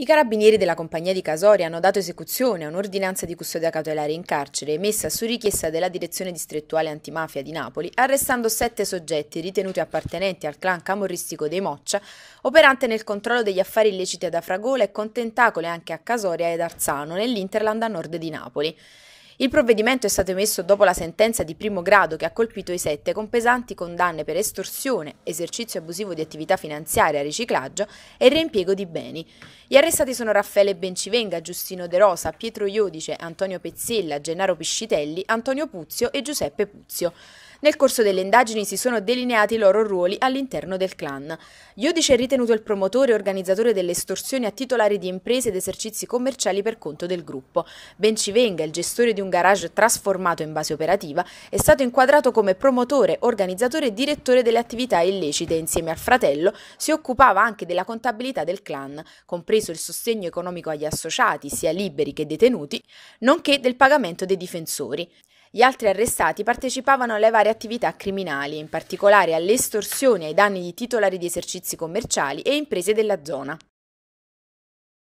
I carabinieri della compagnia di Casoria hanno dato esecuzione a un'ordinanza di custodia cautelare in carcere emessa su richiesta della direzione distrettuale antimafia di Napoli, arrestando sette soggetti ritenuti appartenenti al clan camorristico dei Moccia, operante nel controllo degli affari illeciti ad Afragola e con tentacoli anche a Casoria ed Arzano, nell'Interland a nord di Napoli. Il provvedimento è stato emesso dopo la sentenza di primo grado che ha colpito i sette con pesanti condanne per estorsione, esercizio abusivo di attività finanziaria, riciclaggio e reimpiego di beni. Gli arrestati sono Raffaele Bencivenga, Giustino De Rosa, Pietro Iodice, Antonio Pezzella, Gennaro Piscitelli, Antonio Puzio e Giuseppe Puzio. Nel corso delle indagini si sono delineati i loro ruoli all'interno del clan. Iodice è ritenuto il promotore e organizzatore delle estorsioni a titolari di imprese ed esercizi commerciali per conto del gruppo. Bencivenga, il gestore di un garage trasformato in base operativa, è stato inquadrato come promotore, organizzatore e direttore delle attività illecite. Insieme al fratello si occupava anche della contabilità del clan, compreso il sostegno economico agli associati, sia liberi che detenuti, nonché del pagamento dei difensori. Gli altri arrestati partecipavano alle varie attività criminali, in particolare alle estorsioni ai danni di titolari di esercizi commerciali e imprese della zona.